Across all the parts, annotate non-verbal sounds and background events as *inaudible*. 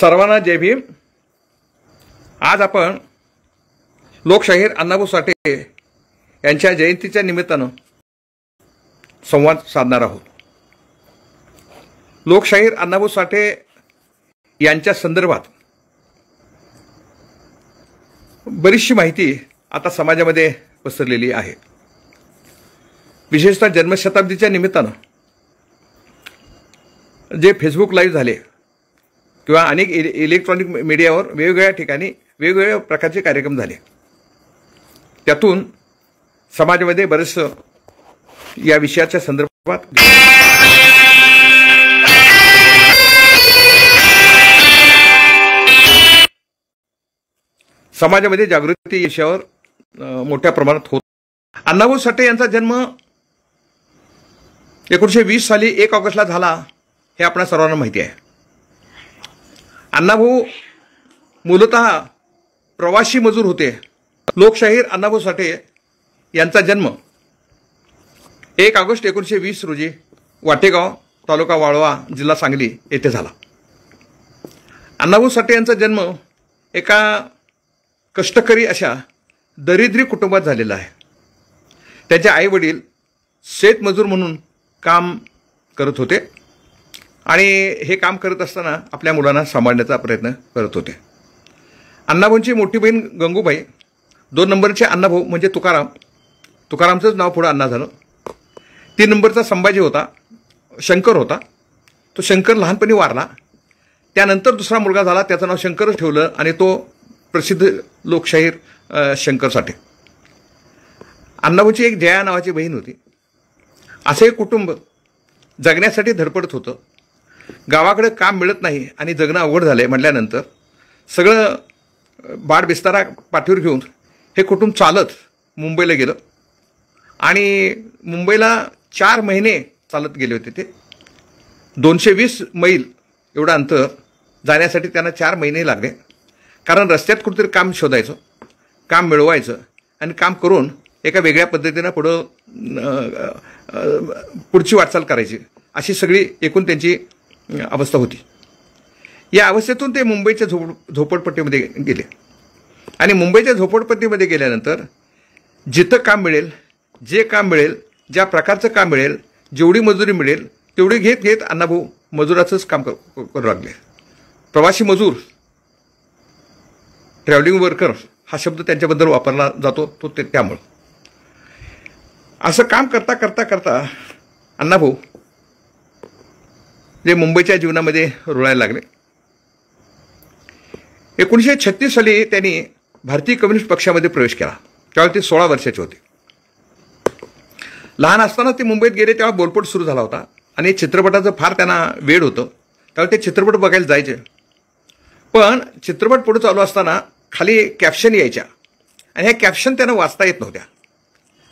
सर्वांना जय भीम आज आपण लोकशाहीर अण्णाभाऊ साठे यांच्या जयंतीच्या निमित्तानं संवाद साधणार आहोत लोकशाहीर अण्णाभाऊ साठे यांच्या संदर्भात बरीचशी माहिती आता समाजामध्ये पसरलेली आहे विशेषतः जन्मशताब्दीच्या निमित्तानं जे फेसबुक लाईव्ह झाले किंवा अनेक इलेक्ट्रॉनिक मीडियावर वेगवेगळ्या ठिकाणी वेगवेगळ्या प्रकारचे कार्यक्रम झाले त्यातून समाजामध्ये बरेचसं या विषयाच्या संदर्भात समाजामध्ये जागृती विषयावर मोठ्या प्रमाणात होत अण्णाभाऊ साठे यांचा जन्म एकोणीसशे वीस साली एक ऑगस्टला झाला हे आपल्या सर्वांना माहिती आहे अण्णाभाऊ मूलत प्रवासी मजूर होते लोकशाहीर अण्णाभाऊ साठे यांचा जन्म एक ऑगस्ट एकोणीसशे वीस रोजी वाटेगाव तालुका वाळवा जिल्हा सांगली येथे झाला अण्णाभाऊ साठे यांचा जन्म एका कष्टकरी अशा दरिद्री कुटुंबात झालेला आहे त्याचे आईवडील शेतमजूर म्हणून काम करत होते आणि हे काम करत असताना आपल्या मुलांना सांभाळण्याचा प्रयत्न करत होते अण्णाभाऊंची मोठी बहीण गंगूबाई दोन नंबरचे अण्णाभाऊ म्हणजे तुकाराम तुकारामचंच नाव पुढं अण्णा झालं तीन नंबरचा संभाजी होता शंकर होता तो शंकर लहानपणी वारला त्यानंतर दुसरा मुलगा झाला त्याचं नाव शंकरच ठेवलं आणि तो प्रसिद्ध लोकशाहीर शंकरसाठी अण्णाभाऊची एक जया नावाची बहीण होती असे कुटुंब जगण्यासाठी धडपडत होतं गावाकडे काम मिळत नाही आणि जगणं अवघड झालं आहे म्हटल्यानंतर सगळं बाड बिस्तारा पाठीवर घेऊन हे कुटुंब चालत मुंबईला गेलं आणि मुंबईला चार महिने चालत गेले होते ते दोनशे वीस मैल एवढं अंतर जाण्यासाठी त्यांना चार महिने लागले कारण रस्त्यात कुठेतरी काम शोधायचं काम मिळवायचं आणि काम करून एका वेगळ्या पद्धतीनं पुढं पुढची वाटचाल करायची अशी सगळी एकूण त्यांची अवस्था होती या अवस्थेतून ते मुंबईच्या झोप झोपडपट्टीमध्ये गेले आणि मुंबईच्या झोपडपट्टीमध्ये गेल्यानंतर जिथं काम मिळेल जे काम मिळेल ज्या प्रकारचं काम मिळेल जेवढी मजुरी मिळेल तेवढी घेत घेत अण्णाभाऊ मजुराचंच काम करू लागले प्रवासी मजूर ट्रॅव्हलिंग वर्कर हा शब्द त्यांच्याबद्दल वापरला जातो तो ते त्यामुळं असं काम करता करता करता अण्णाभाऊ जे मुंबईच्या जीवनामध्ये रुळायला लागले एकोणीसशे छत्तीस साली त्यांनी भारतीय कम्युनिस्ट पक्षामध्ये प्रवेश केला त्यावेळी ते सोळा वर्षाचे होते लहान असताना ते मुंबईत गेले तेव्हा बोलपोट सुरू झाला होता आणि चित्रपटाचं फार त्यांना वेळ होतं त्यावेळी ते चित्रपट बघायला जायचे पण चित्रपट पुढे चालू असताना खाली कॅप्शन यायच्या आणि ह्या कॅप्शन त्यांना वाचता येत नव्हत्या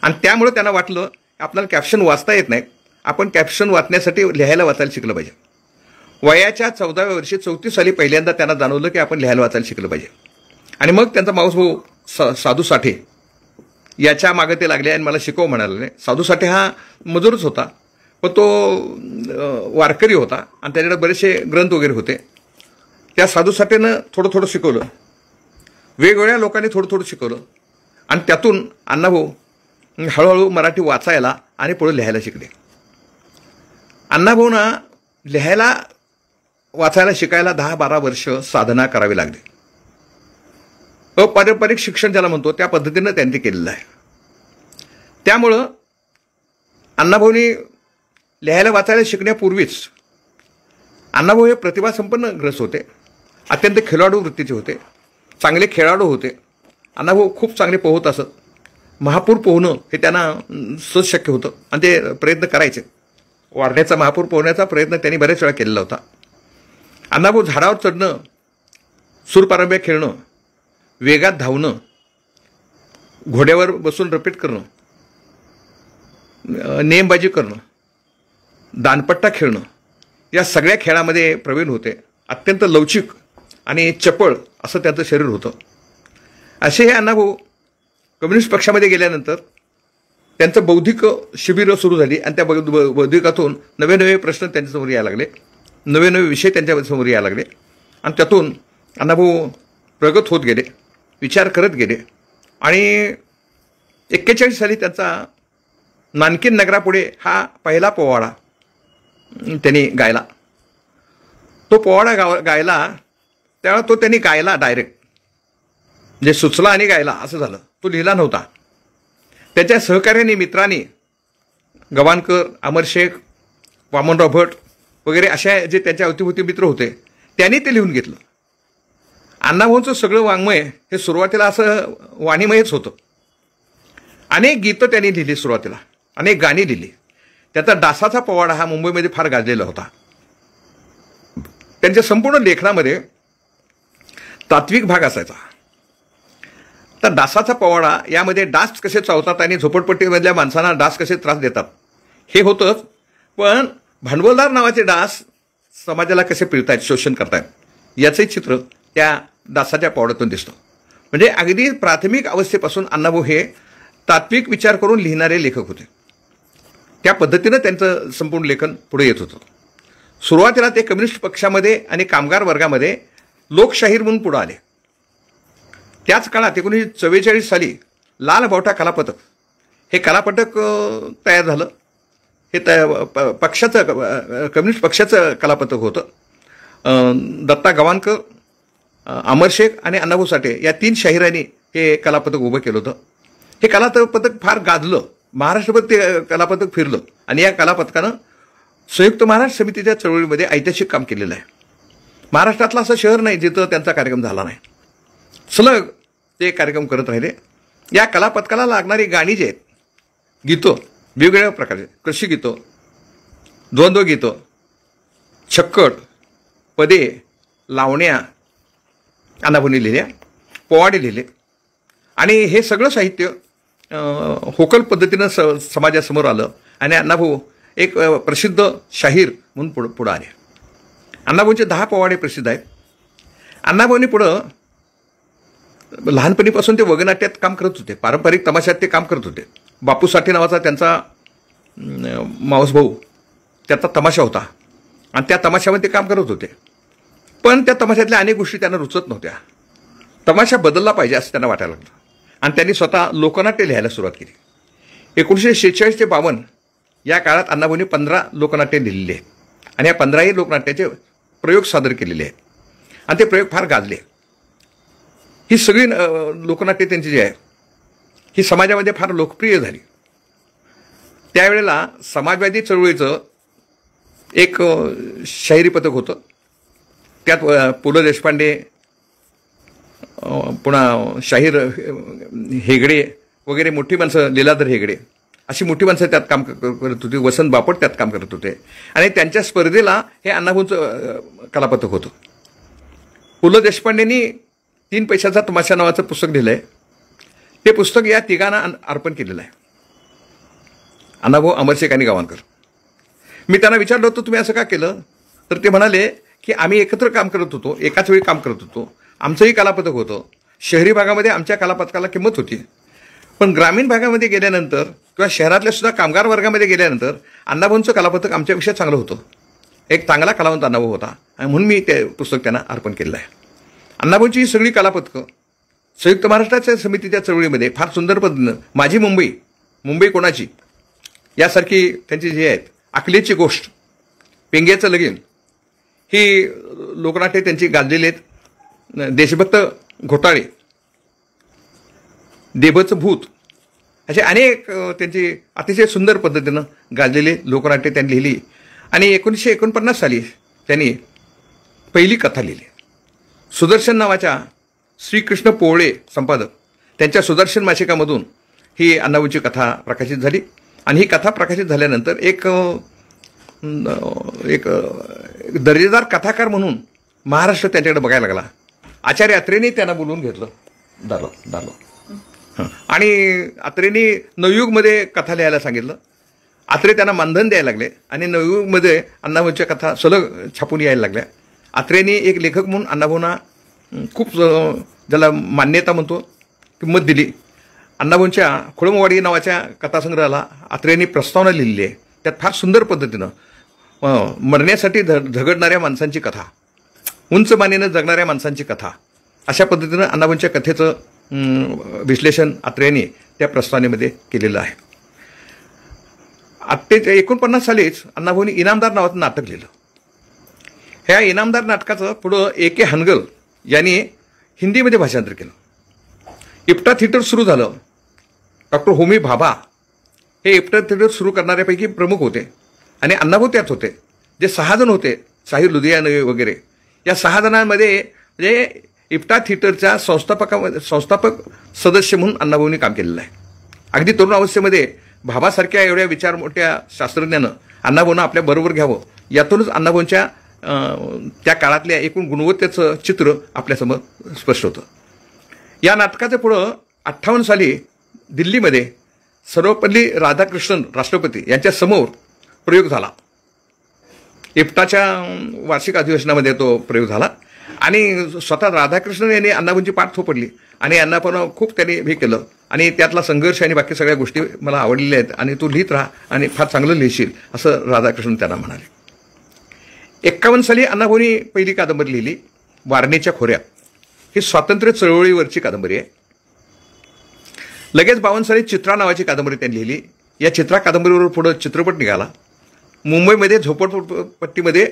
आणि त्यामुळे त्यांना वाटलं आपल्याला कॅप्शन वाचता येत नाहीत आपण कॅप्शन वाचण्यासाठी लिहायला वाचायला शिकलं पाहिजे वयाच्या चौदाव्या वर्षी चौतीस साली पहिल्यांदा त्यांना जाणवलं की आपण लिहायला वाचायला शिकलं पाहिजे आणि मग त्यांचा भाऊ सा साधू साठे याच्या मागे ते लागले आणि मला शिकव म्हणाले साधू साठे हा मजूरच होता व तो वारकरी होता आणि त्याच्याकडे बरेचसे ग्रंथ वगैरे होते त्या साधू साठेनं थोडं थोडं शिकवलं वेगवेगळ्या लोकांनी थोडं थोडं शिकवलं आणि त्यातून अण्णाभाऊ हळूहळू मराठी वाचायला आणि पुढे लिहायला शिकले अण्णाभाऊना लिहायला वाचायला शिकायला दहा बारा वर्ष साधना करावी लागली अपारंपरिक शिक्षण ज्याला म्हणतो त्या पद्धतीनं त्यांनी केलेलं आहे त्यामुळं अण्णाभाऊनी लिहायला वाचायला शिकण्यापूर्वीच अण्णाभाऊ हे प्रतिभासंपन्न ग्रस्त होते अत्यंत खेळाडू वृत्तीचे होते चांगले खेळाडू होते अण्णाभाऊ खूप चांगले पोहत असत महापूर पोहणं हे त्यांना सहज शक्य होतं आणि ते प्रयत्न करायचे वारण्याचा महापूर पोहण्याचा प्रयत्न त्यांनी बऱ्याच वेळा केलेला होता अण्णाभाऊ झाडावर चढणं सूरपारंब्या खेळणं वेगात धावणं घोड्यावर बसून रपेट करणं नेमबाजी करणं दानपट्टा खेळणं या सगळ्या खेळामध्ये प्रवीण होते अत्यंत लवचिक आणि चपळ असं त्याचं शरीर होतं असे हे अण्णाभाऊ कम्युनिस्ट पक्षामध्ये गेल्यानंतर त्यांचं बौद्धिक शिबिरं सुरू झाली आणि त्या बौद्धिकातून नवे नवे प्रश्न त्यांच्यासमोर यायला लागले नवे नवे विषय त्यांच्यासमोर यायला लागले आणि त्यातून अण्णाभाऊ प्रगत होत गेले विचार करत गेले आणि एक्केचाळीस साली त्यांचा नानकीन नगरापुढे हा पहिला पोवाडा त्यांनी गायला तो पोवाडा गाव गायला त्यावेळा तो त्यांनी गायला डायरेक्ट म्हणजे सुचला आणि गायला असं झालं तो लिहिला नव्हता त्याच्या सहकार्याने मित्रांनी गवानकर अमर शेख वामनराव भट वगैरे अशा जे त्यांच्या अवतीभोवती मित्र होते त्यांनी ते लिहून घेतलं अण्णाभाऊंचं सगळं वाङ्मय हे सुरुवातीला असं वाणीमयच होतं अनेक गीतं त्यांनी लिहिली सुरुवातीला अनेक गाणी लिहिली त्याचा डासाचा पवाडा हा मुंबईमध्ये फार गाजलेला होता त्यांच्या संपूर्ण लेखनामध्ये तात्विक भाग असायचा तर डासाचा पवाडा यामध्ये डास कसे चावतात आणि झोपडपट्टीमधल्या माणसांना डास कसे त्रास देतात हे होतंच पण भांडवलदार नावाचे डास समाजाला कसे पिळतायत शोषण करतायत याचंही चित्र त्या डासाच्या पावड्यातून दिसतं म्हणजे अगदी प्राथमिक अवस्थेपासून अण्णाभाऊ हे तात्विक विचार करून लिहिणारे लेखक होते त्या पद्धतीनं त्यांचं संपूर्ण लेखन पुढे येत होतं सुरुवातीला ते कम्युनिस्ट पक्षामध्ये आणि कामगार वर्गामध्ये लोकशाहीर म्हणून पुढं आले त्याच काळात एकोणीसशे चव्वेचाळीस साली लाल बावटा कलापथक हे कलापथक तयार झालं हे तया पक्षाचं कम्युनिस्ट पक्षाचं कलापथक होतं दत्ता गवांकर अमर शेख आणि अण्णाभाऊ साठे या तीन शाहिरांनी हे कलापथक उभं केलं होतं हे कलापथक फार गाजलं महाराष्ट्रभर ते कलापथक फिरलं आणि या कलापथकानं संयुक्त महाराष्ट्र समितीच्या चळवळीमध्ये ऐतिहासिक काम केलेलं आहे महाराष्ट्रातलं असं शहर नाही जिथं त्यांचा कार्यक्रम झाला नाही सलग ते कार्यक्रम करत राहिले या कलापथकाला लागणारी गाणी जे आहेत गीतो वेगवेगळ्या प्रकारचे कृषी गीतो द्वंद्व गीतो छक्कड पदे लावण्या अनाभुनी लिहिल्या पोवाडे लिहिले आणि हे सगळं साहित्य होकल पद्धतीनं स समाजासमोर आलं आणि अण्णाभाऊ एक प्रसिद्ध शाहीर म्हणून पुढं पुढं आले अण्णाभाऊंचे दहा पोवाडे प्रसिद्ध आहेत अण्णाभाऊंनी पुढं लहानपणीपासून ते वगनाट्यात काम करत होते पारंपरिक तमाशात ते काम करत होते बापू साठे नावाचा त्यांचा मावस भाऊ त्याचा तमाशा होता आणि त्या तमाशामध्ये ते काम करत होते पण त्या तमाशातल्या अनेक गोष्टी त्यांना रुचत नव्हत्या तमाशा बदलला पाहिजे असं त्यांना वाटायला लागलं आणि त्यांनी स्वतः लोकनाट्य लिहायला सुरुवात केली एकोणीसशे शेहेचाळीस ते बावन्न या काळात अण्णाभाऊंनी पंधरा लोकनाट्य लिहिलेले आहेत आणि या पंधराही लोकनाट्याचे प्रयोग सादर केलेले आहेत आणि ते प्रयोग फार गाजले ही सगळी लोकनाट्य त्यांची जी आहे ही समाजामध्ये फार लोकप्रिय झाली त्यावेळेला समाजवादी चळवळीचं एक शाहिरी पथक होतं त्यात पु ल देशपांडे पुन्हा शाहीर हेगडे वगैरे मोठी माणसं लीलाधर हेगडे अशी मोठी माणसं त्यात काम करत होती वसंत बापट त्यात काम करत होते आणि त्यांच्या स्पर्धेला हे अण्णाभाऊंचं कलापथक होतं पु ल देशपांडेंनी तीन पैशाचा तमाशा नावाचं पुस्तक दिलं आहे ते पुस्तक या तिघांना अर्पण केलेलं आहे अण्णाभाऊ अमरशेख आणि गावांकर मी त्यांना विचारलं होतं तुम्ही असं का केलं तर ते म्हणाले की आम्ही एकत्र काम करत होतो एकाच वेळी काम करत होतो आमचंही कलापथक होतं शहरी भागामध्ये आमच्या कलापथकाला किंमत होती पण ग्रामीण भागामध्ये गेल्यानंतर किंवा शहरातल्या सुद्धा कामगार वर्गामध्ये गेल्यानंतर अण्णाभाऊंचं कलापथक आमच्यापेक्षा चांगलं होतं एक चांगला कलावंत अण्णाभाऊ होता आणि म्हणून मी ते पुस्तक त्यांना अर्पण केलेलं आहे अण्णाभाऊंची ही सगळी कलापथकं संयुक्त महाराष्ट्राच्या समितीच्या चळवळीमध्ये फार सुंदर पद्धतीनं माझी मुंबई मुंबई कोणाची यासारखी त्यांची जे आहेत अकलेची गोष्ट पेंग्याचं लगीन ही लोकनाट्य त्यांची गाजलेली आहेत देशभक्त घोटाळे देवचं भूत असे अनेक त्यांची अतिशय सुंदर पद्धतीनं गाजलेले लोकनाट्य त्यांनी लिहिली आणि एकोणीसशे एकोणपन्नास साली त्यांनी पहिली कथा लिहिली सुदर्शन नावाच्या श्रीकृष्ण पोवळे संपादक त्यांच्या सुदर्शन मासिकामधून ही अण्णाऊची कथा प्रकाशित झाली आणि ही कथा प्रकाशित झाल्यानंतर एक एक दर्जेदार कथाकार म्हणून महाराष्ट्र त्यांच्याकडे बघायला लागला आचार्य अत्रेने त्यांना बोलवून घेतलं दालो दालो आणि अत्रेनी नवयुगमध्ये कथा लिहायला सांगितलं आत्रे त्यांना मानधन द्यायला लागले आणि नवयुगमध्ये अण्णाभाऊच्या कथा सलग छापून यायला लागल्या आत्रेने एक लेखक म्हणून अण्णाभाऊंना खूप ज्याला मान्यता म्हणतो किंमत दिली अण्णाभाऊंच्या खुळमवाडी नावाच्या कथासंग्रहाला आत्रेने प्रस्तावना लिहिली आहे त्यात फार सुंदर पद्धतीनं मरण्यासाठी ध झगडणाऱ्या माणसांची कथा उंच मानेनं जगणाऱ्या माणसांची कथा अशा पद्धतीनं अण्णाभाऊंच्या कथेचं विश्लेषण आत्रेने त्या प्रस्तावनेमध्ये केलेलं आहे आत्तेच्या एकोणपन्नास सालीच अण्णाभाऊंनी इनामदार नावाचं नाटक लिहिलं ह्या इनामदार नाटकाचं पुढं ए के हनगल यांनी हिंदीमध्ये भाषांतर केलं इप्टा थिएटर सुरू झालं डॉक्टर होमी भाभा हे इप्टा थिएटर सुरू करणाऱ्यापैकी प्रमुख होते आणि अण्णाभाऊ त्यात होते जे सहा जण होते साहिर लुधियानवे वगैरे या सहा जणांमध्ये म्हणजे इप्टा थिएटरच्या संस्थापका संस्थापक सदस्य म्हणून अण्णाभाऊंनी काम केलेलं आहे अगदी तरुण अवस्थेमध्ये भाभासारख्या एवढ्या विचार मोठ्या शास्त्रज्ञानं अण्णाभाऊंना आपल्या बरोबर घ्यावं यातूनच अण्णाभाऊंच्या त्या काळातल्या एकूण गुणवत्तेचं चित्र आपल्यासमोर स्पष्ट होतं या नाटकाचं पुढं अठ्ठावन्न साली दिल्लीमध्ये सर्वपल्ली राधाकृष्णन राष्ट्रपती यांच्यासमोर प्रयोग झाला इफ्टाच्या वार्षिक अधिवेशनामध्ये तो प्रयोग झाला आणि स्वतः राधाकृष्णन यांनी अण्णाभूंची पाठ थोपडली आणि पण खूप त्यांनी हे केलं आणि त्यातला संघर्ष आणि बाकी सगळ्या गोष्टी मला आवडलेल्या आहेत आणि तू लिहित राहा आणि फार चांगलं लिहिशील असं राधाकृष्णन त्यांना म्हणाले एक्कावन्न साली अण्णाभाऊनी पहिली कादंबरी लिहिली वारणेच्या खोऱ्यात ही स्वातंत्र्य चळवळीवरची कादंबरी आहे लगेच बावन साली चित्रा नावाची कादंबरी त्यांनी लिहिली या चित्रा कादंबरीवर पुढं चित्रपट निघाला मुंबईमध्ये झोपडपट्टीमध्ये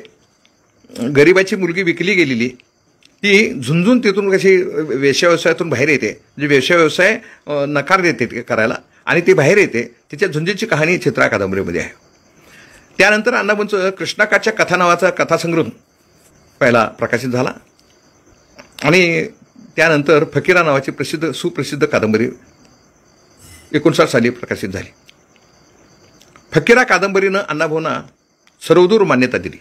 गरिबाची मुलगी विकली गेलेली ती झुंजून तिथून कशी व्यवसायातून बाहेर येते म्हणजे व्यवसाय व्यवसाय नकार देते करायला आणि ती बाहेर येते तिच्या झुंजीची कहाणी चित्रा कादंबरीमध्ये आहे त्यानंतर अण्णाबांचं कृष्णाकाच्या कथा नावाचा कथासंग्रह पहिला प्रकाशित झाला आणि त्यानंतर फकीरा नावाची प्रसिद्ध सुप्रसिद्ध कादंबरी एकोणसाठ साली प्रकाशित झाली फकीरा कादंबरीनं अण्णाभाऊंना सर्वदूर मान्यता दिली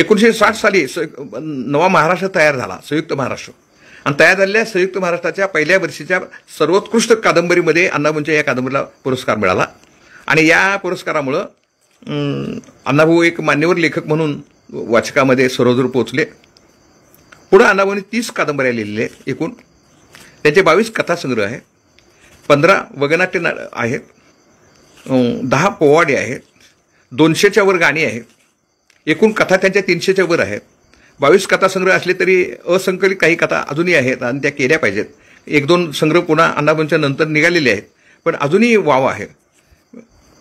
एकोणीसशे साठ साली स नवा महाराष्ट्र तयार झाला संयुक्त महाराष्ट्र आणि तयार झालेल्या संयुक्त महाराष्ट्राच्या पहिल्या वर्षीच्या सर्वोत्कृष्ट कादंबरीमध्ये अण्णाभाऊंच्या या कादंबरीला पुरस्कार मिळाला आणि या पुरस्कारामुळं अण्णाभाऊ एक मान्यवर लेखक म्हणून वाचकामध्ये सरोदर पोचले पुढं अण्णाभाऊंनी तीस कादंबऱ्या लिहिलेल्या आहेत एकूण त्याचे बावीस कथासंग्रह आहे पंधरा वगनाट्य ना आहेत दहा पोवाडे आहेत दोनशेच्या वर गाणी आहेत एकूण कथा त्यांच्या तीनशेच्या वर आहेत बावीस कथासंग्रह असले तरी असंकलित काही कथा अजूनही आहेत आणि त्या केल्या पाहिजेत एक दोन संग्रह पुन्हा अण्णाभाऊंच्या नंतर निघालेले आहेत पण अजूनही वाव आहे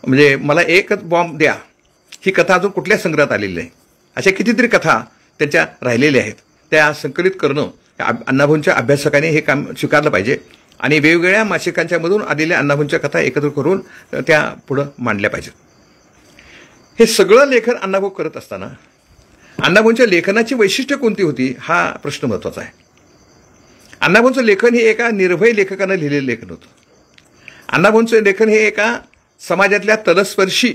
म्हणजे मला एकच बॉम्ब द्या ही कथा अजून कुठल्या संग्रहात आलेली नाही अशा कितीतरी कथा त्यांच्या राहिलेल्या आहेत त्या संकलित करणं अण्णाभाऊंच्या अभ्यासकाने हे काम स्वीकारलं पाहिजे आणि वेगवेगळ्या मासिकांच्यामधून आलेल्या अण्णाभाऊंच्या कथा एकत्र करून त्या पुढं मांडल्या पाहिजेत हे सगळं लेखन अण्णाभाऊ करत असताना अण्णाभाऊंच्या लेखनाची वैशिष्ट्य कोणती होती हा प्रश्न महत्त्वाचा आहे अण्णाभूंचं लेखन हे एका निर्भय लेखकानं लिहिलेलं लेखन होतं अण्णाभाऊंचं लेखन हे एका समाजातल्या तलस्पर्शी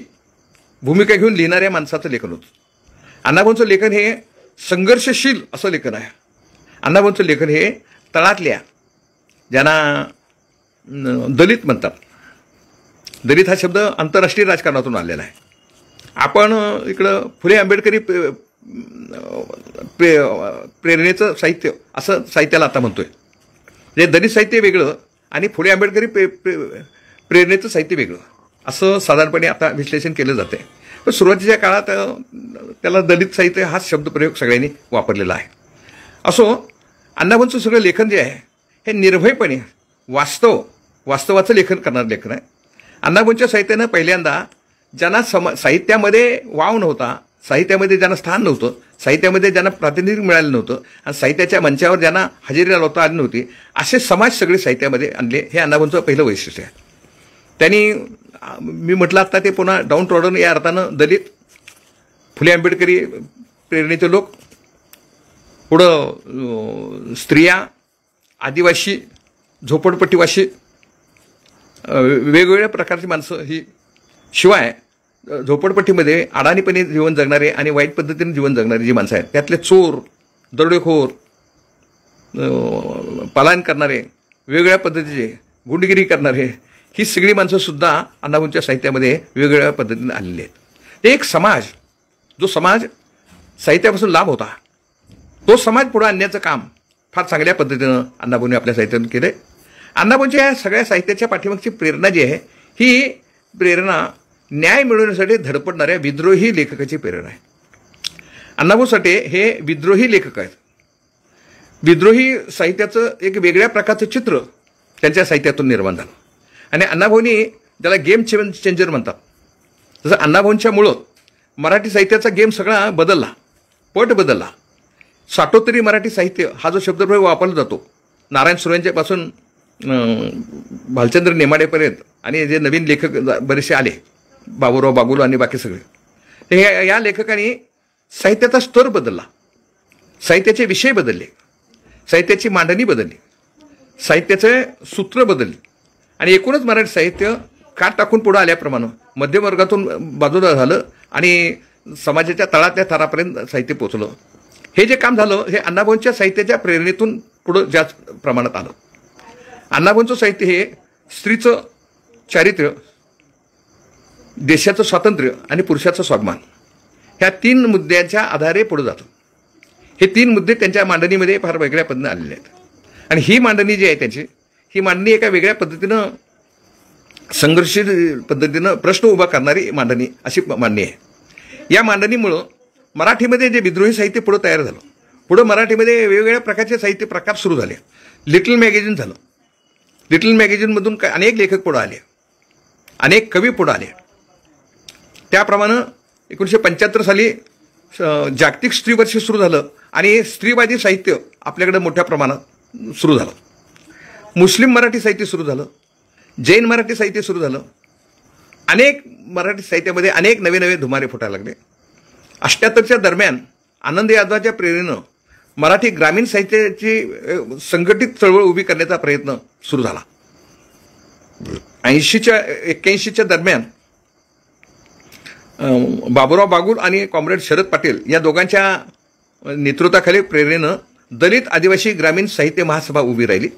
भूमिका घेऊन लिहिणाऱ्या माणसाचं लेखन होतं अण्णाभाऊंचं लेखन हे संघर्षशील असं लेखन आहे अण्णाभाऊंचं लेखन हे तळातल्या ज्यांना दलित म्हणतात दलित हा शब्द आंतरराष्ट्रीय राजकारणातून आलेला आहे आपण इकडं फुले आंबेडकरी प्रे प्रे प्रेरणेचं साहित्य असं साहित्याला आता म्हणतोय म्हणजे दलित साहित्य वेगळं आणि फुले आंबेडकरी प्रे प्रेरणेचं साहित्य वेगळं असं साधारणपणे आता विश्लेषण केलं जाते पण सुरुवातीच्या काळात त्याला दलित साहित्य हाच शब्दप्रयोग सगळ्यांनी वापरलेला आहे असो अण्णाभाऊंचं सगळं लेखन जे आहे हे निर्भयपणे वास्तव वास्तवाचं लेखन करणारं लेखन आहे अण्णाभाऊंच्या साहित्यानं पहिल्यांदा ज्यांना सम साहित्यामध्ये वाव नव्हता साहित्यामध्ये ज्यांना स्थान नव्हतं साहित्यामध्ये ज्यांना प्रातिनिधिक मिळालं नव्हतं आणि साहित्याच्या मंचावर ज्यांना हजेरी लावता आली नव्हती असे समाज सगळे साहित्यामध्ये आणले हे अण्णाभाऊंचं पहिलं वैशिष्ट्य आहे त्यांनी मी म्हटलं असता ते पुन्हा डाऊन ट्रॉडन या अर्थानं दलित फुले आंबेडकरी प्रेरणेचे लोक पुढं स्त्रिया आदिवासी झोपडपट्टीवासी वेगवेगळ्या प्रकारची माणसं ही शिवाय झोपडपट्टीमध्ये अडाणीपणे जीवन जगणारे आणि वाईट पद्धतीने जीवन जगणारी जी माणसं आहेत त्यातले चोर दरोडेखोर पलायन करणारे वेगवेगळ्या पद्धतीचे गुंडगिरी करणारे ही सगळी माणसंसुद्धा अण्णाभाऊंच्या साहित्यामध्ये वेगवेगळ्या पद्धतीने आलेली आहेत ते एक समाज जो समाज साहित्यापासून लाभ होता तो समाज पुढे आणण्याचं काम फार चांगल्या पद्धतीनं अण्णाभाऊंनी आपल्या साहित्यातून केलं आहे अण्णाभाऊंच्या या सगळ्या साहित्याच्या पाठीमागची प्रेरणा जी आहे ही प्रेरणा न्याय मिळवण्यासाठी धडपडणाऱ्या विद्रोही लेखकाची प्रेरणा आहे अण्णाभाऊ साठे हे विद्रोही लेखक आहेत विद्रोही साहित्याचं एक वेगळ्या प्रकारचं चित्र त्यांच्या साहित्यातून निर्माण झालं आणि अण्णाभाऊनी त्याला गेम चेंजर म्हणतात जसं अण्णाभाऊंच्यामुळं मराठी साहित्याचा गेम सगळा बदलला पट बदलला साठोत्तरी मराठी साहित्य हा जो शब्दप्रयोग वापरला जातो नारायण सुरेंच्यापासून भालचंद्र नेमाडेपर्यंत आणि जे नवीन लेखक बरेचसे आले बाबूराव बागुलो आणि बाकी सगळे तर या लेखकाने साहित्याचा स्तर बदलला साहित्याचे विषय बदलले साहित्याची मांडणी बदलली साहित्याचे सूत्र बदलली आणि एकूणच मराठी साहित्य काट टाकून पुढं आल्याप्रमाणे मध्यमवर्गातून बाजूला झालं आणि समाजाच्या तळातल्या थरापर्यंत साहित्य पोचलं हे जे काम झालं हे अण्णाभाऊंच्या साहित्याच्या प्रेरणेतून पुढं जास्त प्रमाणात आलं अण्णाभाऊंचं साहित्य हे स्त्रीचं चारित्र्य देशाचं स्वातंत्र्य आणि पुरुषाचं स्वाभिमान ह्या तीन मुद्द्यांच्या आधारे पुढं जातं हे तीन मुद्दे त्यांच्या मांडणीमध्ये फार वेगळ्या पद्धतीने आलेले आहेत आणि ही मांडणी जी आहे त्यांची ही मांडणी एका वेगळ्या पद्धतीनं संघर्षित पद्धतीनं प्रश्न उभा करणारी मांडणी अशी मांडणी आहे या मांडणीमुळं मराठीमध्ये जे विद्रोही साहित्य पुढं तयार झालं पुढं मराठीमध्ये वेगवेगळ्या प्रकारचे साहित्य प्रकार सुरू झाले लिटल मॅगझिन झालं लिटल मॅगझिनमधून काय अनेक लेखक पुढं आले अनेक कवी पुढं आले त्याप्रमाणे एकोणीसशे पंच्याहत्तर साली जागतिक स्त्री वर्ष सुरू झालं आणि स्त्रीवादी साहित्य आपल्याकडे मोठ्या प्रमाणात सुरू झालं मुस्लिम मराठी साहित्य सुरू झालं जैन मराठी साहित्य सुरू झालं अनेक मराठी साहित्यामध्ये अनेक नवे नवे धुमारे फुटायला लागले अष्ट्याहत्तरच्या दरम्यान आनंद यादवाच्या प्रेरणेनं मराठी ग्रामीण साहित्याची संघटित चळवळ उभी करण्याचा प्रयत्न सुरू झाला ऐंशीच्या एक्क्याऐंशीच्या दरम्यान बाबुराव बागुल आणि कॉम्रेड शरद पाटील या दोघांच्या नेतृत्वाखाली प्रेरणेनं दलित आदिवासी ग्रामीण साहित्य महासभा उभी राहिली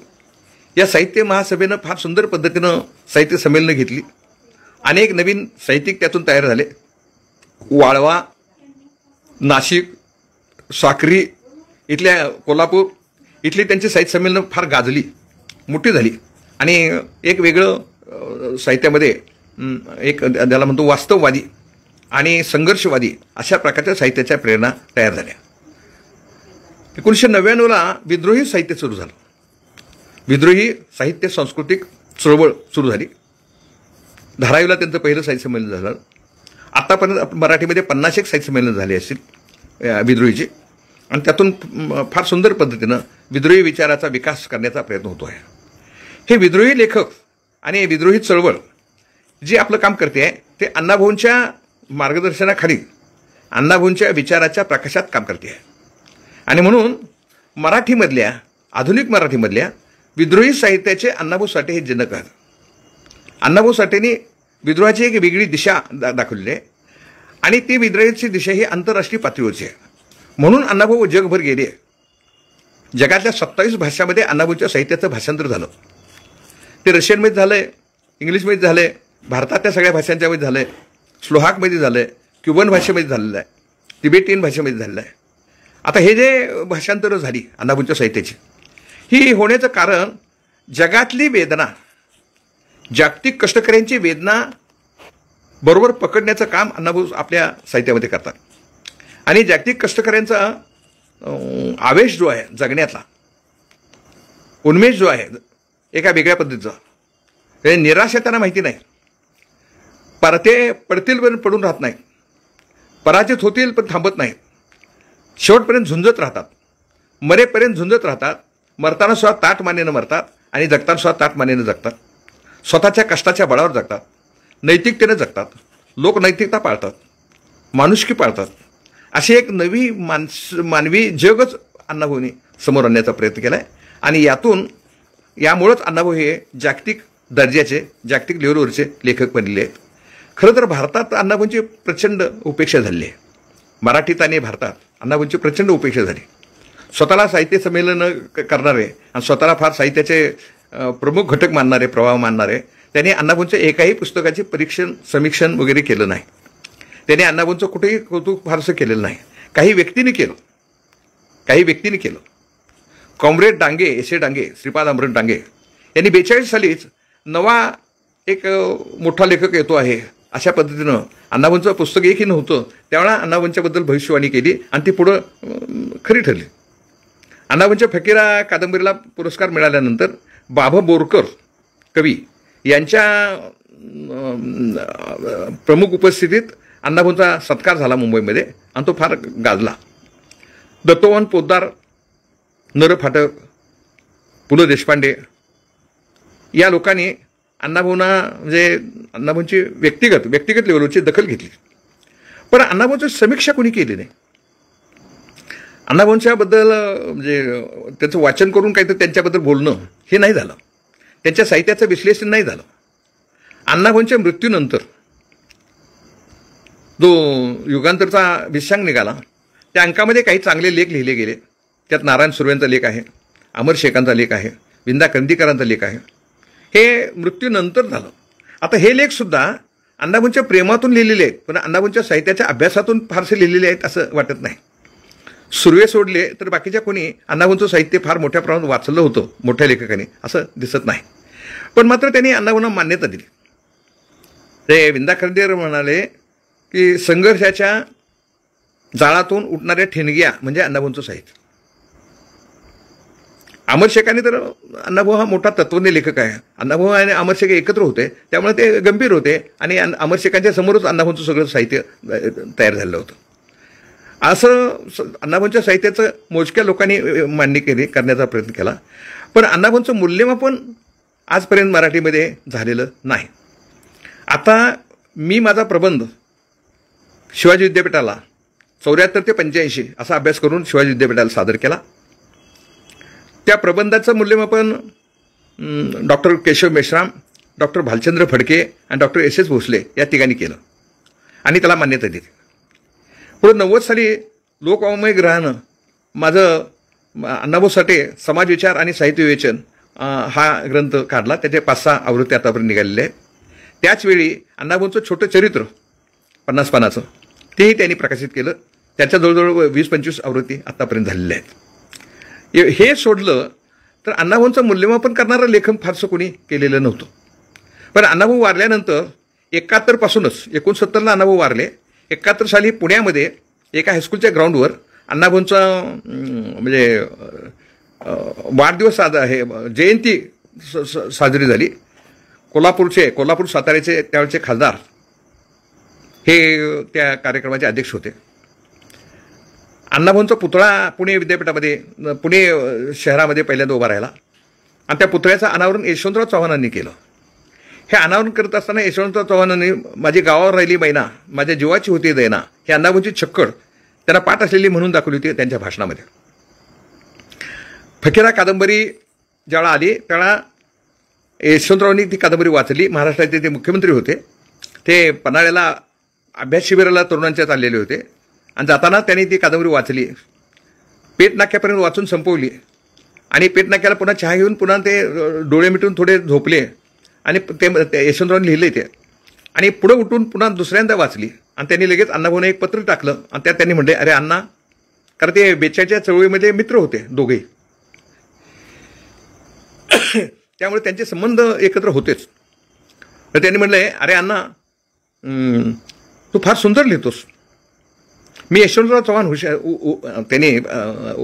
या साहित्य महासभेनं फार सुंदर पद्धतीनं साहित्य संमेलनं घेतली अनेक नवीन साहित्यिक त्यातून तयार झाले वाळवा नाशिक साक्री इथल्या कोल्हापूर इथली त्यांची साहित्य संमेलनं फार गाजली मोठी झाली आणि एक वेगळं साहित्यामध्ये एक त्याला म्हणतो वास्तववादी आणि संघर्षवादी अशा प्रकारच्या साहित्याच्या प्रेरणा तयार झाल्या एकोणीसशे नव्याण्णवला विद्रोही साहित्य सुरू झालं विद्रोही साहित्य सांस्कृतिक चळवळ सुरू झाली धारावीला त्यांचं पहिलं साहित्य संमेलन झालं आत्तापर्यंत मराठीमध्ये पन्नास एक साहित्य संमेलन झाले असतील विद्रोहीचे आणि त्यातून फार सुंदर पद्धतीनं विद्रोही विचाराचा विकास करण्याचा प्रयत्न होतो आहे हे विद्रोही लेखक आणि विद्रोही चळवळ जी आपलं काम करते आहे ते अण्णाभाऊंच्या मार्गदर्शनाखाली अण्णाभाऊंच्या विचाराच्या प्रकाशात काम करते आहे आणि म्हणून मराठीमधल्या आधुनिक मराठीमधल्या विद्रोही साहित्याचे अण्णाभाऊ साठे हे जनक आहेत अण्णाभाऊ साठेंनी विद्रोहाची एक वेगळी दिशा दा दाखवलेली आहे आणि ती विद्रोहाची दिशा ही आंतरराष्ट्रीय पातळीवरची आहे म्हणून अण्णाभाऊ जगभर गेले जगातल्या सत्तावीस भाषामध्ये अण्णाभाऊच्या साहित्याचं भाषांतर झालं ते रशियनमध्ये झालं आहे इंग्लिशमध्ये झालं आहे भारतातल्या सगळ्या भाषांच्यामध्ये झालं आहे स्लोहाकमध्ये झालं आहे क्युबन भाषेमध्ये झालेलं आहे तिबेटियन भाषेमध्ये झालेलं आहे आता हे जे भाषांतरं झाली अण्णाभाऊच्या साहित्याची ही होण्याचं कारण जगातली वेदना जागतिक कष्टकऱ्यांची वेदना बरोबर पकडण्याचं काम अण्णाभाऊ आपल्या साहित्यामध्ये करतात आणि जागतिक कष्टकऱ्यांचा आवेश जो आहे जगण्यातला उन्मेष जो आहे एका वेगळ्या पद्धतीचा हे निराशा त्यांना माहिती नाही परते पडतील पण पडून राहत नाहीत पराजित होतील पण थांबत नाहीत शेवटपर्यंत झुंजत राहतात मरेपर्यंत झुंजत राहतात मरताना सुद्धा ताट मानेनं मरतात आणि जगताना सुद्धा ताट मानेनं जगतात स्वतःच्या कष्टाच्या बळावर जगतात नैतिकतेनं जगतात लोक नैतिकता पाळतात माणुसकी पाळतात अशी एक नवी माणस मानवी जगच अण्णाभाऊने समोर आणण्याचा प्रयत्न केला आहे आणि यातून यामुळंच अण्णाभाऊ हे जागतिक दर्जाचे जागतिक लेवलवरचे लेखक बनलेले आहेत खरं तर भारतात अण्णाभाऊंची प्रचंड उपेक्षा झाली आहे मराठीत आणि भारतात अण्णाभाऊंची प्रचंड उपेक्षा झाली स्वतःला साहित्य संमेलन करणारे आणि स्वतःला फार साहित्याचे प्रमुख घटक मानणारे प्रभाव मानणारे त्यांनी अण्णाभाऊंच्या एकाही पुस्तकाचे परीक्षण समीक्षण वगैरे केलं नाही त्यांनी अण्णाभाऊंचं कुठेही कौतुक फारसं केलेलं नाही काही व्यक्तीने केलं काही व्यक्तीने केलं comrade Dange S A Dange Shripad Amrit Dange यांनी बेचाळीस सालीच नवा एक मोठा लेखक येतो आहे अशा पद्धतीनं अण्णाभाऊंचं पुस्तक एकही नव्हतं त्यावेळा अण्णाभाऊंच्याबद्दल भविष्यवाणी केली आणि ती पुढं खरी ठरली अण्णावंच फकीरा कादंबरीला पुरस्कार मिळाल्यानंतर बाभ बोरकर कवी यांच्या प्रमुख उपस्थितीत अण्णाभाऊंचा सत्कार झाला मुंबईमध्ये आणि तो फार गाजला दत्तोवन पोद्दार नर फाटक पु ल देशपांडे या लोकांनी अण्णाभाऊंना म्हणजे अण्णाभाऊंची व्यक्तिगत व्यक्तिगत लेवलची दखल घेतली पण अण्णाभाऊचं समीक्षा कोणी केली नाही अण्णाभाऊंच्याबद्दल म्हणजे त्याचं वाचन करून काहीतरी त्यांच्याबद्दल बोलणं हे नाही झालं त्यांच्या साहित्याचं विश्लेषण नाही झालं अण्णाभाऊंच्या मृत्यूनंतर जो युगांतरचा विषांग निघाला त्या अंकामध्ये काही चांगले लेख लिहिले गेले त्यात नारायण सुर्वेंचा लेख आहे अमर शेखांचा लेख आहे विंदा कंदीकरांचा लेख आहे हे मृत्यूनंतर झालं आता हे लेखसुद्धा अण्णाभाऊंच्या प्रेमातून लिहिलेले आहेत पण अण्णाभाऊंच्या साहित्याच्या अभ्यासातून फारसे लिहिलेले आहेत असं वाटत नाही सुर्वे सोडले तर बाकीच्या कोणी अण्णाभाऊंचं साहित्य फार मोठ्या प्रमाणात वाचलं होतं मोठ्या लेखकाने असं दिसत नाही पण मात्र त्यांनी अण्णाभाऊंना मान्यता दिली ते विंदा खंडेर म्हणाले की संघर्षाच्या जाळातून उठणाऱ्या ठिणग्या म्हणजे अण्णाभाऊंचं साहित्य अमर तर अण्णाभाऊ हा मोठा तत्वज्ञ लेखक आहे अण्णाभाऊ आणि अमरशेख एकत्र होते त्यामुळे ते गंभीर होते आणि अमर समोरच अण्णाभाऊंचं सगळं साहित्य तयार झालेलं होतं असं अण्णाभाऊंच्या साहित्याचं मोजक्या लोकांनी मान्य केली करण्याचा प्रयत्न केला पण अण्णाभाऊंचं मूल्यमापन आजपर्यंत मराठीमध्ये झालेलं नाही आता मी माझा प्रबंध शिवाजी विद्यापीठाला चौऱ्याहत्तर ते पंच्याऐंशी असा अभ्यास करून शिवाजी विद्यापीठाला सादर केला त्या प्रबंधाचं मूल्यमापन डॉक्टर केशव मेश्राम डॉक्टर भालचंद्र फडके आणि डॉक्टर एस एस भोसले या तिघांनी केलं आणि त्याला मान्यता दिली पुढे नव्वद साली लोकवामय ग्रहानं माझं अण्णाभाऊ साठे समाज आणि साहित्य विवेचन हा ग्रंथ काढला त्याचे पाच सहा आवृत्ती आतापर्यंत निघालेले आहेत त्याचवेळी अण्णाभाऊंचं छोटं चरित्र पन्नास पानाचं तेही त्यांनी प्रकाशित केलं त्याच्या जवळजवळ वीस पंचवीस आवृत्ती आत्तापर्यंत झालेल्या आहेत हे सोडलं तर अण्णाभाऊंचं मूल्यमापन करणारं लेखन फारसं कोणी केलेलं नव्हतं पण अण्णाभाऊ वारल्यानंतर एकाहत्तरपासूनच एकोणसत्तरला अण्णाभाऊ वारले एकाहत्तर साली पुण्यामध्ये एका हायस्कूलच्या ग्राउंडवर अण्णाभाऊंचा म्हणजे वाढदिवस साधा हे जयंती साजरी झाली कोल्हापूरचे कोल्हापूर साताऱ्याचे त्यावेळेचे खासदार हे त्या कार्यक्रमाचे अध्यक्ष होते अण्णाभाऊंचा पुतळा पुणे विद्यापीठामध्ये पुणे शहरामध्ये पहिल्यांदा उभा राहिला आणि त्या पुतळ्याचं अनावरण यशवंतराव चव्हाणांनी केलं हे अनावरण करत असताना यशवंतराव चव्हाणांनी माझी गावावर राहिली बैना माझ्या जीवाची होती दैना हे अण्णाभाऊंची छक्कड त्यांना पाठ असलेली म्हणून दाखवली होती त्यांच्या भाषणामध्ये फकीरा कादंबरी ज्याला आली त्याला यशवंतरावांनी ती कादंबरी वाचली महाराष्ट्राचे ते मुख्यमंत्री होते ते पन्हाळ्याला अभ्यास शिबिराला तरुणांच्या चाललेले होते आणि जाताना त्यांनी ती कादंबरी वाचली पेटनाक्यापर्यंत वाचून संपवली आणि पेटनाक्याला पुन्हा चहा घेऊन पुन्हा ते डोळे मिटून थोडे झोपले आणि ते यशवंतरावने लिहिले ते आणि पुढं उठून पुन्हा दुसऱ्यांदा वाचली आणि त्यांनी लगेच अण्णाभाऊने एक पत्र टाकलं आणि त्यात त्यांनी म्हटले अरे अण्णा कारण ते बेचाच्या चळवळीमध्ये मित्र होते दोघे *coughs* त्यामुळे त्यांचे संबंध एकत्र होतेच तर त्यांनी म्हटलं अरे अण्णा तू फार सुंदर लिहितोस मी यशवंतराव चव्हाण हुशार त्यांनी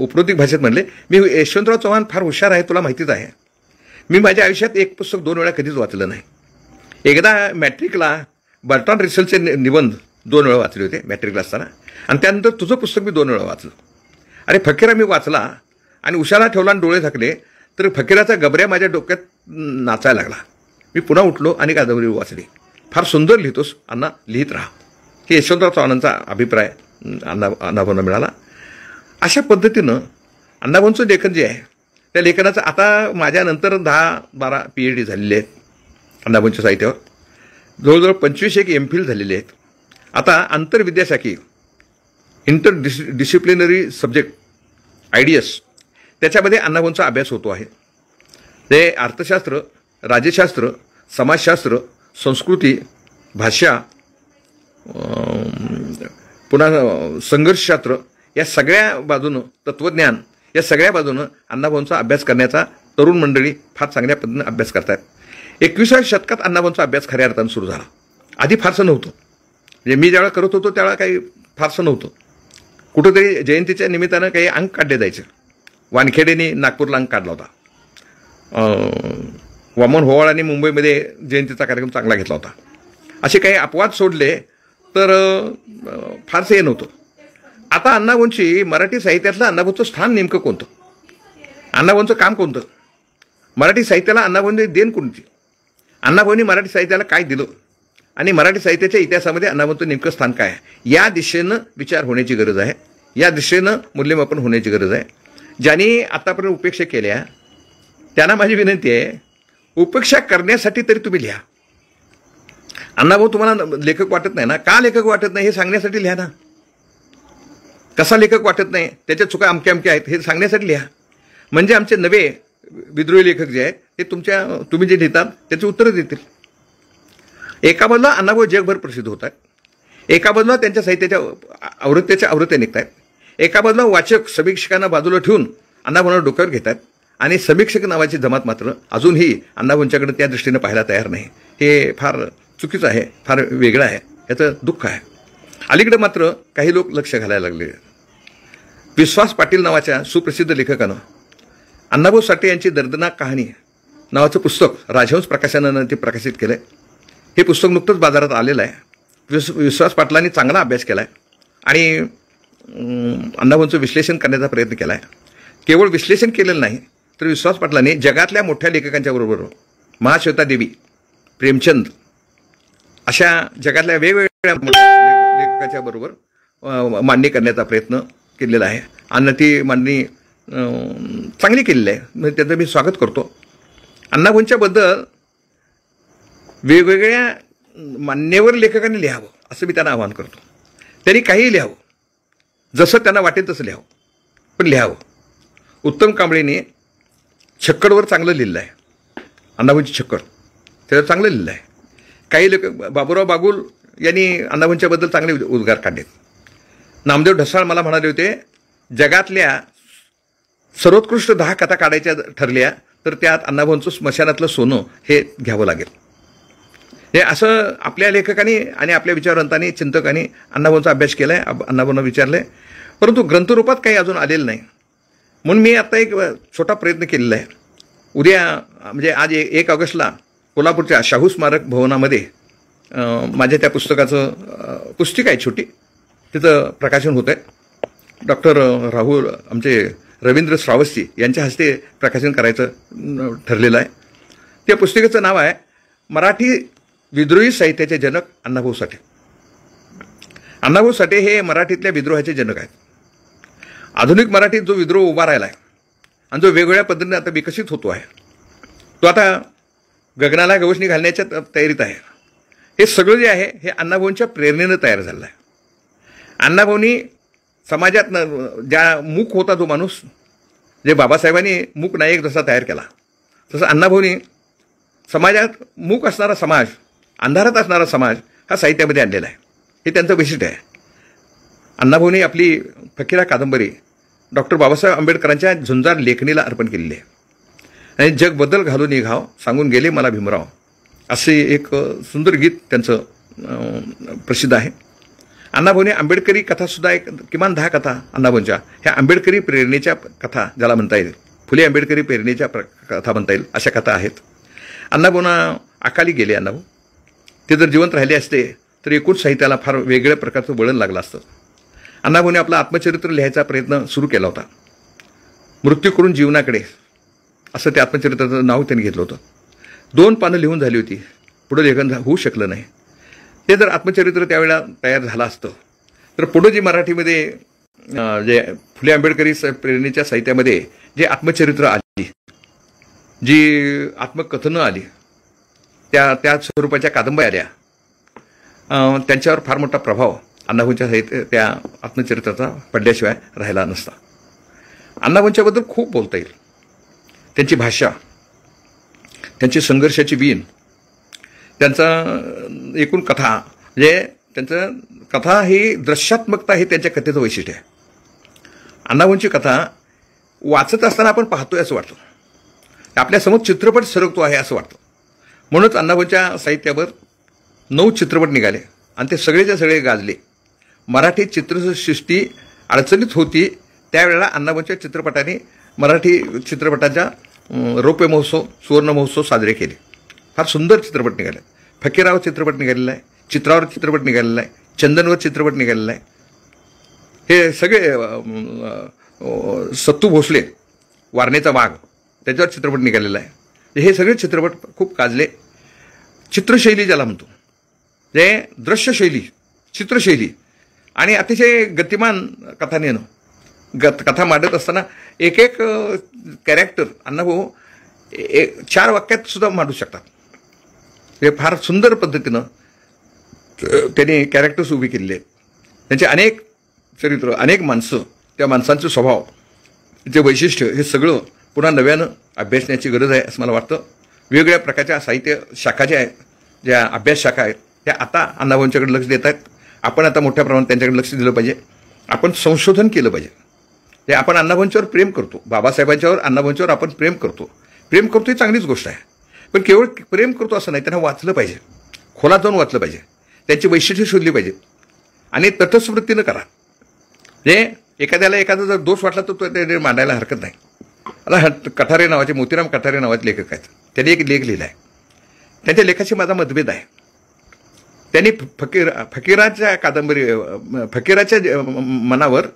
उपरोधिक भाषेत म्हणले मी यशवंतराव चव्हाण फार हुशार आहे तुला माहितीच आहे मी माझ्या आयुष्यात एक पुस्तक दोन वेळा कधीच वाचलं नाही एकदा मॅट्रिकला बर्टॉन रिसलचे निबंध दोन वेळा वाचले होते मॅट्रिकला असताना आणि त्यानंतर तुझं पुस्तक मी दोन वेळा वाचलं अरे फकीरा मी वाचला आणि उशाला ठेवला आणि डोळे झाकले तर फकीराचा गबऱ्या माझ्या डोक्यात नाचायला लागला मी पुन्हा उठलो आणि कादंबरी वाचली फार सुंदर लिहितोस अण्णा लिहित राहा हे यशवंतराव चव्हाणांचा अभिप्राय अण्णा अण्णाभाऊंना मिळाला अशा पद्धतीनं अण्णाभाऊंचं लेखन जे आहे त्या लेखनाचं आता माझ्यानंतर दहा बारा पी एच डी झालेले आहेत अण्णाभाऊंच्या साहित्यावर जवळजवळ पंचवीस एक एम फिल झालेले आहेत आता आंतरविद्याशाखी inter dis disciplinary subject I D S त्याच्यामध्ये अण्णाभाऊंचा अभ्यास होतो आहे ते अर्थशास्त्र राज्यशास्त्र समाजशास्त्र संस्कृती भाषा पुन्हा संघर्षशास्त्र या सगळ्या बाजूनं तत्त्वज्ञान या सगळ्या बाजूनं अण्णाभाऊंचा अभ्यास करण्याचा तरुण मंडळी फार चांगल्या पद्धतीने अभ्यास करतात एकविसाव्या शतकात अण्णाभाऊंचा अभ्यास खऱ्या अर्थानं सुरू झाला आधी फारसं नव्हतं म्हणजे मी ज्यावेळा करत होतो त्यावेळा काही फारसं नव्हतं कुठंतरी जयंतीच्या निमित्तानं काही अंक काढले जायचे वानखेडेने नागपूरला अंक काढला होता वामन होवाळाने मुंबईमध्ये जयंतीचा कार्यक्रम चांगला घेतला होता असे काही अपवाद सोडले तर फारसं हे नव्हतं आता अण्णागोंची मराठी साहित्यातलं अण्णागोंचं स्थान नेमकं कोणतं अण्णागोंचं काम कोणतं मराठी साहित्याला अण्णाभाऊंनी देण कोणती अण्णाभाऊंनी मराठी साहित्याला काय दिलं आणि मराठी साहित्याच्या इतिहासामध्ये अण्णाभाऊंचं नेमकं स्थान काय आहे या दिशेनं विचार होण्याची गरज आहे या दिशेनं मूल्यमापन होण्याची गरज आहे ज्यांनी आतापर्यंत उपेक्षा केल्या त्यांना माझी विनंती आहे उपेक्षा करण्यासाठी तरी तुम्ही लिहा अण्णाभाऊ तुम्हाला लेखक वाटत नाही ना का लेखक वाटत नाही हे सांगण्यासाठी लिहा ना कसा लेखक वाटत नाही त्याच्या चुका अमक्या अमक्या आहेत हे सांगण्यासाठी लिहा म्हणजे आमचे नवे विद्रोही लेखक जे आहेत ते तुमच्या तुम्ही जे लिहितात त्याची उत्तरं देतील एका बाजूला अण्णाभाऊ जगभर प्रसिद्ध होत आहेत एका बाजूला त्यांच्या साहित्याच्या आवृत्त्याच्या आवृत्त्या निघत आहेत एका बाजूला वाचक समीक्षकांना बाजूला ठेवून अण्णाभाऊंना डोक्यावर घेत आहेत आणि समीक्षक नावाची जमात मात्र अजूनही अण्णाभाऊंच्याकडे त्या दृष्टीनं पाहायला तयार नाही हे फार चुकीचं आहे फार वेगळं आहे याचं दुःख आहे अलीकडे मात्र काही लोक लक्ष घालायला लागले विश्वास पाटील नावाच्या सुप्रसिद्ध लेखकानं अण्णाभाऊ साठे यांची दर्दनाक कहाणी नावाचं पुस्तक राजहंस प्रकाशनानं ते प्रकाशित केलं आहे हे पुस्तक नुकतंच बाजारात आलेलं आहे विश्व विश्वास पाटलांनी चांगला अभ्यास केला आहे आणि अण्णाभाऊंचं विश्लेषण करण्याचा प्रयत्न केला आहे केवळ विश्लेषण केलेलं नाही तर विश्वास पाटलांनी जगातल्या मोठ्या लेखकांच्या बरोबर महाश्वेता देवी प्रेमचंद अशा जगातल्या वेगवेगळ्या विधेयकाच्या बरोबर मान्य करण्याचा प्रयत्न केलेला आहे अन्न ती मांडणी चांगली केलेली आहे म्हणजे त्याचं मी स्वागत करतो अण्णाभूंच्याबद्दल वेगवेगळ्या मान्यवर लेखकांनी लिहावं असं मी त्यांना आवाहन करतो त्यांनी काहीही लिहावं जसं त्यांना वाटेल तसं लिहावं पण लिहावं उत्तम कांबळेने छक्कडवर चांगलं लिहिलं आहे अण्णाभाऊची छक्कड त्याचं चांगलं लिहिलं आहे काही लोक बाबूराव बागुल यांनी अण्णाभाऊंच्याबद्दल चांगले उद्गार काढलेत नामदेव ढसाळ मला म्हणाले होते जगातल्या सर्वोत्कृष्ट दहा कथा काढायच्या ठरल्या तर त्यात अण्णाभाऊंचं स्मशानातलं सोनं हे घ्यावं लागेल हे असं आपल्या लेखकांनी आणि आपल्या विचारवंतांनी चिंतकांनी अण्णाभाऊंचा अभ्यास केला आहे अण्णाभाऊंना विचारलं आहे परंतु ग्रंथरूपात काही अजून आलेलं नाही म्हणून मी आत्ता एक छोटा प्रयत्न केलेला आहे उद्या म्हणजे आज एक ऑगस्टला कोल्हापूरच्या शाहू स्मारक भवनामध्ये माझ्या त्या पुस्तकाचं पुस्तिका आहे छोटी तिचं प्रकाशन होतं आहे डॉक्टर राहुल आमचे रवींद्र श्रावस्ती यांच्या हस्ते प्रकाशन करायचं ठरलेलं आहे त्या पुस्तिकेचं नाव आहे मराठी विद्रोही साहित्याचे जनक अण्णाभाऊ साठे अण्णाभाऊ साठे हे मराठीतल्या विद्रोहाचे जनक आहेत आधुनिक मराठीत जो विद्रोह उभा राहिला आहे आणि जो वेगवेगळ्या पद्धतीने आता विकसित होतो आहे तो आता गगनाला गवसणी घालण्याच्या तयारीत आहे हे सगळं जे आहे हे अण्णाभाऊंच्या प्रेरणेनं तयार झालं आहे अण्णाभाऊंनी समाजात ज्या मूक होता तो माणूस जे बाबासाहेबांनी मूक नायक जसा तयार केला तसं अण्णाभाऊंनी समाजात मूक असणारा समाज अंधारात असणारा समाज हा साहित्यामध्ये आणलेला आहे हे त्यांचं वैशिष्ट्य आहे अण्णाभाऊंनी आपली फकीरा कादंबरी डॉक्टर बाबासाहेब आंबेडकरांच्या झुंजार लेखणीला अर्पण केलेली आहे आणि बदल घालून निघाव सांगून गेले मला भीमराव असे एक सुंदर गीत त्यांचं प्रसिद्ध आहे अण्णाभाऊने आंबेडकरी कथासुद्धा एक किमान दहा कथा अण्णाभाऊंच्या ह्या आंबेडकरी प्रेरणेच्या कथा ज्याला म्हणता येईल फुले आंबेडकरी प्रेरणेच्या प्र कथा म्हणता येईल अशा कथा आहेत अण्णाभाऊंना अकाली गेले अण्णाभाऊ ते जर जिवंत राहिले असते तर एकूण साहित्याला फार वेगळ्या प्रकारचं वळण लागलं असतं अण्णाभाऊने आपलं आत्मचरित्र लिहायचा प्रयत्न सुरू केला होता मृत्यू करून जीवनाकडे असं ते आत्मचरित्राचं नाव त्यांनी घेतलं होतं दोन पानं लिहून झाली होती पुढं लेखन होऊ शकलं नाही ते जर आत्मचरित्र त्यावेळेला तयार झालं असतं तर पुढं जी मराठीमध्ये जे फुले आंबेडकरी स प्रेरणेच्या साहित्यामध्ये जे आत्मचरित्र आली जी आत्मकथनं आली त्या त्या स्वरूपाच्या कादंबऱ्या आल्या त्यांच्यावर फार मोठा प्रभाव अण्णाभाऊंच्या साहित्य त्या आत्मचरित्राचा पडल्याशिवाय राहिला नसता अण्णाभाऊंच्याबद्दल खूप बोलता येईल त्यांची भाषा त्यांची संघर्षाची वीण त्यांचा एकूण कथा म्हणजे त्यांचं कथा ही दृश्यात्मकता हे त्यांच्या कथेचं वैशिष्ट्य आहे अण्णाभाऊंची कथा वाचत असताना आपण पाहतोय असं वाटतं आपल्यासमोर चित्रपट सरकतो आहे असं वाटतं म्हणूनच अण्णाभाऊच्या साहित्यावर नऊ चित्रपट निघाले आणि ते सगळेच्या सगळे गाजले मराठी चित्रसृष्टी अडचणीत होती त्यावेळेला अण्णाभाऊच्या चित्रपटाने मराठी चित्रपटाच्या रौप्य महोत्सव सुवर्ण महोत्सव साजरे केले फार सुंदर चित्रपट निघाले फकीरावर चित्रपट निघालेला आहे चित्रावर चित्रपट निघालेला आहे चंदनवर चित्रपट निघालेला आहे हे सगळे सत्तू भोसले वारणेचा वाघ त्याच्यावर चित्रपट निघालेला आहे हे सगळे चित्रपट खूप काजले चित्रशैली ज्याला म्हणतो जे दृश्यशैली चित्रशैली आणि अतिशय गतिमान कथाने गत कथा मांडत असताना एक एक कॅरेक्टर अण्णाभाऊ एक चार वाक्यात सुद्धा मांडू शकतात हे फार सुंदर पद्धतीनं त्यांनी कॅरेक्टर्स उभी केलेले आहेत त्यांचे अनेक चरित्र अनेक माणसं त्या माणसांचे स्वभाव जे वैशिष्ट्य हे सगळं पुन्हा नव्यानं अभ्यासण्याची गरज आहे असं मला वाटतं वेगवेगळ्या प्रकारच्या साहित्य शाखा ज्या आहेत ज्या अभ्यास शाखा आहेत त्या आता अण्णाभाऊंच्याकडे लक्ष देत आहेत आपण आता मोठ्या प्रमाणात त्यांच्याकडे लक्ष दिलं पाहिजे आपण संशोधन केलं पाहिजे ते आपण अण्णाभंच्यावर प्रेम करतो बाबासाहेबांच्यावर अण्णाभंच्यावर आपण प्रेम करतो प्रेम करतो ही चांगलीच गोष्ट आहे पण केवळ प्रेम करतो असं नाही त्यांना वाचलं पाहिजे खोलात जाऊन वाचलं पाहिजे त्यांची वैशिष्ट्य शोधली पाहिजे आणि तटस्थ करा म्हणजे एखाद्याला एखादा जर दोष वाटला तर तो त्याने मांडायला हरकत नाही आता कठारे नावाचे मोतीराम कठारे नावाचे लेखक आहेत त्यांनी एक लेख लिहिला आहे त्यांच्या लेखाशी माझा मतभेद आहे त्यांनी फकीर फकीराच्या कादंबरी फकीराच्या मनावर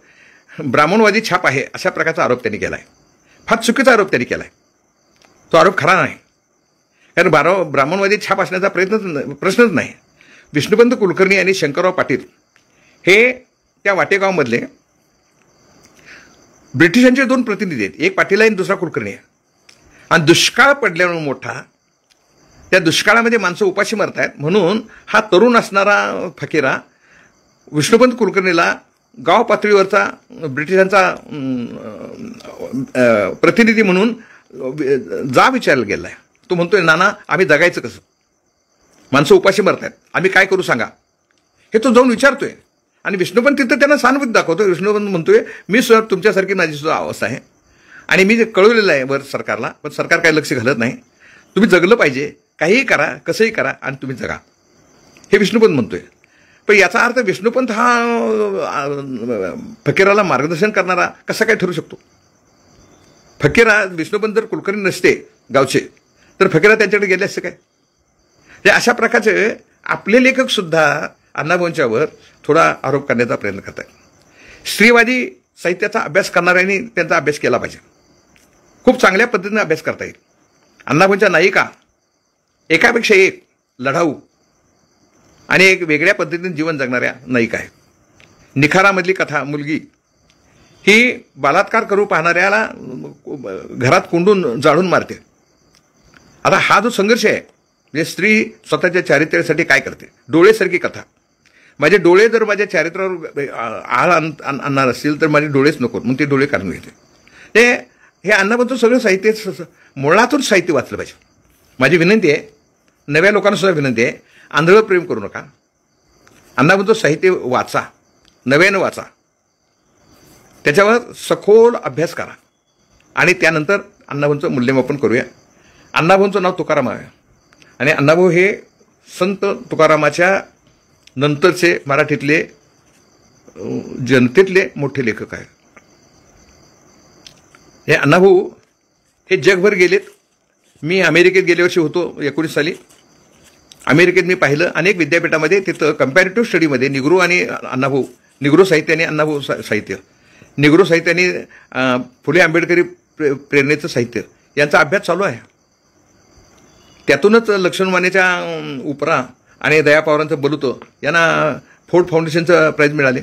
ब्राह्मणवादी छाप आहे अशा प्रकारचा आरोप त्यांनी केला आहे फार चुकीचा आरोप त्यांनी केला आहे तो आरोप खरा नाही कारण बारा ब्राह्मणवादी छाप असण्याचा प्रयत्नच प्रश्नच नाही विष्णुपंत कुलकर्णी आणि शंकरराव पाटील हे त्या वाटेगावमधले ब्रिटिशांचे दोन प्रतिनिधी आहेत एक पाटील आहे आणि दुसरा कुलकर्णी आहे आणि दुष्काळ पडल्यामुळे मोठा त्या दुष्काळामध्ये माणसं उपाशी मरत आहेत म्हणून हा तरुण असणारा फकीरा विष्णुपंत कुलकर्णीला गाव पातळीवरचा ब्रिटिशांचा प्रतिनिधी म्हणून जा विचारला गेला आहे तो म्हणतोय नाना आम्ही जगायचं कसं माणसं उपाशी मरत आहेत आम्ही काय करू सांगा हे तो जाऊन विचारतोय आणि विष्णूपंत तिथं त्यांना सानुभूती दाखवतो विष्णूपंत म्हणतोय मी सुद्धा तुमच्यासारखी माझी सुद्धा अवस्था आहे आणि मी जे कळवलेलं आहे वर सरकारला पण सरकार काही लक्ष घालत नाही तुम्ही जगलं पाहिजे काहीही करा कसंही करा आणि तुम्ही जगा हे विष्णूपंत म्हणतोय पण याचा अर्थ विष्णुपंत हा फकीराला मार्गदर्शन करणारा कसा काय ठरू शकतो फकीरा विष्णुपंत जर कुलकर्णी नसते गावचे तर फकीरा त्यांच्याकडे गेले असते काय ते म्हणजे अशा प्रकारचे आपले लेखकसुद्धा अण्णाभाऊंच्यावर थोडा आरोप करण्याचा प्रयत्न करत आहेत स्त्रीवादी साहित्याचा अभ्यास करणाऱ्यांनी त्यांचा अभ्यास केला पाहिजे खूप चांगल्या पद्धतीने अभ्यास करता येईल अण्णाभाऊंच्या नायिका एकापेक्षा एक लढाऊ आणि एक वेगळ्या पद्धतीने जीवन जगणाऱ्या नायिका आहे निखारामधली कथा मुलगी ही बलात्कार करू पाहणाऱ्याला घरात कोंडून जाळून मारते आता हा जो संघर्ष आहे म्हणजे स्त्री स्वतःच्या चारित्र्यासाठी काय करते डोळेसारखी कथा माझे डोळे जर माझ्या चारित्र्यावर आळ आणणार असतील तर माझे डोळेच नको मग ते डोळे काढून घेते ते हे अन्नाबद्दल सगळं साहित्य मुळातून साहित्य वाचलं पाहिजे माझी विनंती आहे नव्या लोकांना सुद्धा विनंती आहे आंधळ प्रेम करू नका अण्णा म्हणतो साहित्य वाचा नव्यानं वाचा त्याच्यावर सखोल अभ्यास करा आणि त्यानंतर अण्णाभाऊंचं मूल्यमापन करूया अण्णाभाऊंचं नाव तुकाराम आहे आणि अण्णाभाऊ हे संत तुकारामाच्या नंतरचे मराठीतले जनतेतले मोठे लेखक आहेत हे अण्णाभाऊ हे जगभर गेलेत मी अमेरिकेत गेल्या वर्षी होतो एकोणीस साली अमेरिकेत मी पाहिलं अनेक विद्यापीठामध्ये तिथं कम्पॅरेटिव्ह स्टडीमध्ये निग्रो आणि अण्णाभाऊ निग्रो साहित्य आणि अण्णाभाऊ साहित्य निग्रो साहित्य आणि फुले आंबेडकरी प्रे प्रेरणेचं साहित्य यांचा अभ्यास चालू आहे त्यातूनच लक्ष्मणवानेच्या उपरा आणि दया पवारांचं बलुतं यांना फोर्ड फाउंडेशनचं प्राईज मिळाले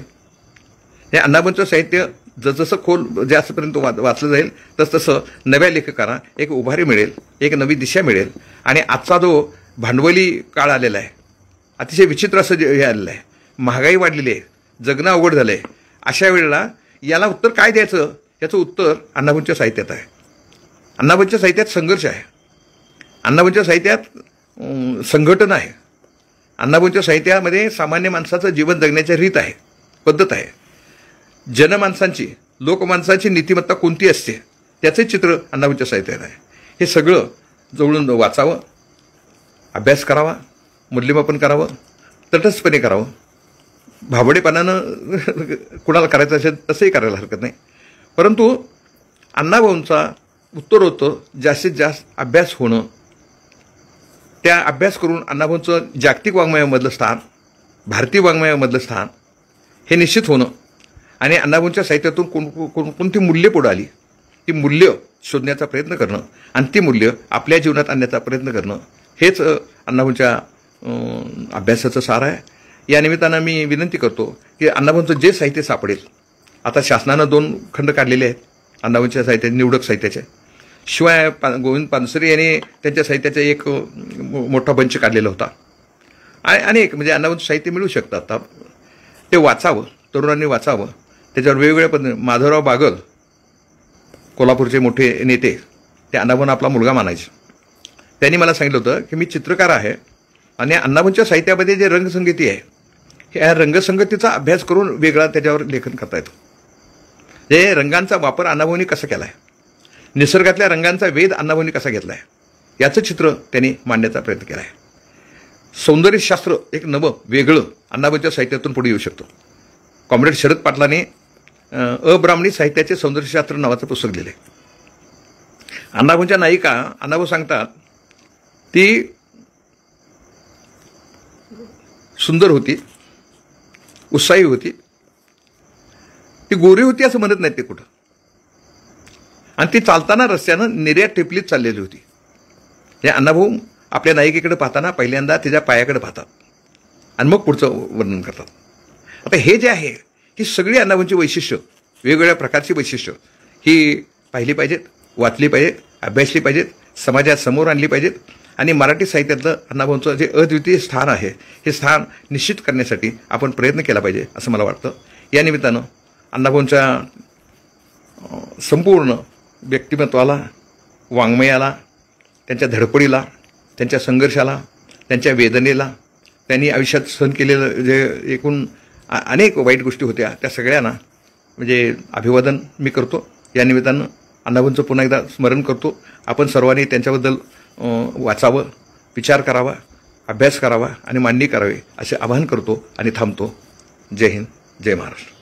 हे अण्णाभाऊंचं साहित्य जसजसं खोल जास्तपर्यंत वाच वाचलं जाईल तसतसं नव्या लेखकांना एक उभारी मिळेल एक नवी दिशा मिळेल आणि आजचा जो भांडवली काळ आलेला आहे अतिशय विचित्र असं जे हे आलेलं आहे महागाई वाढलेली आहे जगणं अवघड झालं आहे अशा वेळेला याला उत्तर काय द्यायचं याचं उत्तर अण्णाभाऊंच्या साहित्यात आहे अण्णाभाऊंच्या साहित्यात संघर्ष आहे अण्णाभाऊंच्या साहित्यात संघटन आहे अण्णाभाऊंच्या साहित्यामध्ये सामान्य माणसाचं जीवन जगण्याची रीत आहे पद्धत आहे जनमाणसांची लोकमाणसांची नीतिमत्ता कोणती असते त्याचे चित्र अण्णाभाऊंच्या साहित्यात आहे हे सगळं जवळून वाचावं अभ्यास करावा मूल्यमापन करावं तटस्थपणे करावं भाबडेपणानं *laughs* कुणाला करायचं असेल तसंही करायला हरकत नाही परंतु अण्णाभाऊंचा उत्तर होतं जास्तीत जास्त अभ्यास होणं त्या अभ्यास करून अण्णाभाऊंचं जागतिक वाङ्मयामधलं स्थान भारतीय वाङ्मयामधलं स्थान हे निश्चित होणं आणि अण्णाभाऊंच्या साहित्यातून कोण कोण कोणती मूल्य पुढं आली ती मूल्य शोधण्याचा प्रयत्न करणं आणि ती मूल्य आपल्या जीवनात आणण्याचा प्रयत्न करणं हेच अण्णाभाऊंच्या अभ्यासाचं सार आहे या निमित्तानं मी विनंती करतो की अण्णाभाऊंचं जे साहित्य सापडेल आता शासनानं दोन खंड काढलेले आहेत अण्णाभाऊंच्या साहित्याचे निवडक साहित्याचे शिवाय पा गोविंद पानसरे यांनी त्यांच्या साहित्याचा एक मोठा बंच काढलेला होता आणि अनेक म्हणजे अण्णाभाऊंचं साहित्य मिळू शकतं आता ते वाचावं तरुणांनी वाचावं त्याच्यावर वेगवेगळ्या पद्धती माधवराव बागल कोल्हापूरचे मोठे नेते ते अण्णाभाऊंना आपला मुलगा मानायचे त्यांनी मला सांगितलं होतं की मी चित्रकार आहे आणि अण्णाभाऊंच्या साहित्यामध्ये जे रंगसंगीती आहे ह्या रंगसंगतीचा अभ्यास करून वेगळा त्याच्यावर लेखन करता येतो हे रंगांचा वापर अण्णाभाऊंनी कसा केला आहे निसर्गातल्या रंगांचा वेध अण्णाभाऊंनी कसा घेतला आहे याचं चित्र त्यांनी मांडण्याचा प्रयत्न केला आहे सौंदर्यशास्त्र एक नवं वेगळं अण्णाभाऊंच्या साहित्यातून पुढे येऊ शकतो कॉम्रेड शरद पाटलाने अब्राह्मणी साहित्याचे सौंदर्यशास्त्र नावाचं पुस्तक लिहिले अण्णाभाऊंच्या नायिका अण्णाभाऊ सांगतात ती सुंदर होती उत्साही होती ती गोरी होती असं म्हणत नाही ते कुठं आणि ती चालताना रस्त्यानं निर्यात टिपलीत चाललेली होती हे अण्णाभाऊ आपल्या नायिकेकडे पाहताना पहिल्यांदा तिच्या पायाकडे पाहतात आणि मग पुढचं वर्णन करतात आता हे जे आहे ही सगळी अण्णाभाऊंची वैशिष्ट्य वेगवेगळ्या प्रकारची वैशिष्ट्य ही पाहिली पाहिजेत वाचली पाहिजेत अभ्यासली पाहिजेत समाजासमोर आणली पाहिजेत आणि मराठी साहित्यातलं अण्णाभाऊंचं जे अद्वितीय स्थान आहे हे स्थान निश्चित करण्यासाठी आपण प्रयत्न केला पाहिजे असं मला वाटतं या निमित्तानं अण्णाभाऊंच्या संपूर्ण व्यक्तिमत्वाला वाङ्मयाला त्यांच्या धडपडीला त्यांच्या संघर्षाला त्यांच्या वेदनेला त्यांनी आयुष्यात सहन केलेलं जे एकूण अनेक वाईट गोष्टी होत्या त्या सगळ्यांना म्हणजे अभिवादन मी करतो या निमित्तानं अण्णाभाऊंचं पुन्हा एकदा स्मरण करतो आपण सर्वांनी त्यांच्याबद्दल वाचावं विचार करावा अभ्यास करावा आणि मांडणी करावी असे आवाहन करतो आणि थांबतो जय हिंद जय महाराष्ट्र